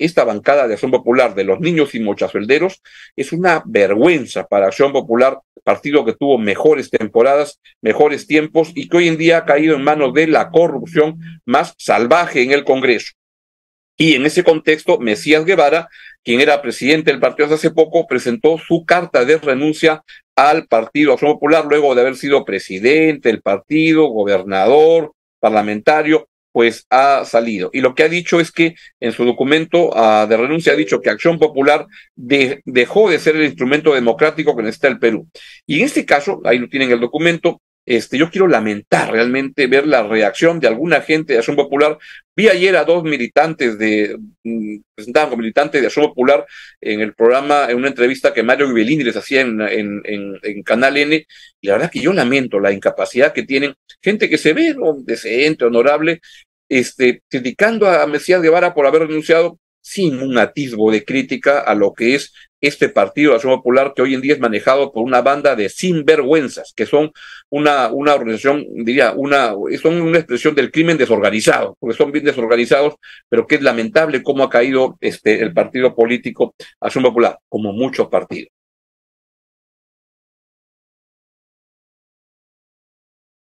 esta bancada de Acción Popular de los niños y mochazuelderos es una vergüenza para Acción Popular, partido que tuvo mejores temporadas, mejores tiempos y que hoy en día ha caído en manos de la corrupción más salvaje en el Congreso. Y en ese contexto, Mesías Guevara, quien era presidente del partido hace poco, presentó su carta de renuncia al Partido Acción Popular luego de haber sido presidente del partido, gobernador, parlamentario pues ha salido. Y lo que ha dicho es que en su documento ah, de renuncia ha dicho que Acción Popular dejó de ser el instrumento democrático que necesita el Perú. Y en este caso, ahí lo tienen el documento, este, yo quiero lamentar realmente ver la reacción de alguna gente de Acción Popular. Vi ayer a dos militantes de, mm, presentaban como de Acción Popular en el programa, en una entrevista que Mario Gibellini les hacía en, en, Canal N, y la verdad que yo lamento la incapacidad que tienen gente que se ve se decente, honorable, este, criticando a Mesías Guevara por haber renunciado sin un atisbo de crítica a lo que es este Partido de Acción Popular que hoy en día es manejado por una banda de sinvergüenzas, que son una, una organización, diría, una, son una expresión del crimen desorganizado, porque son bien desorganizados, pero que es lamentable cómo ha caído este, el partido político Acción Popular, como muchos partidos.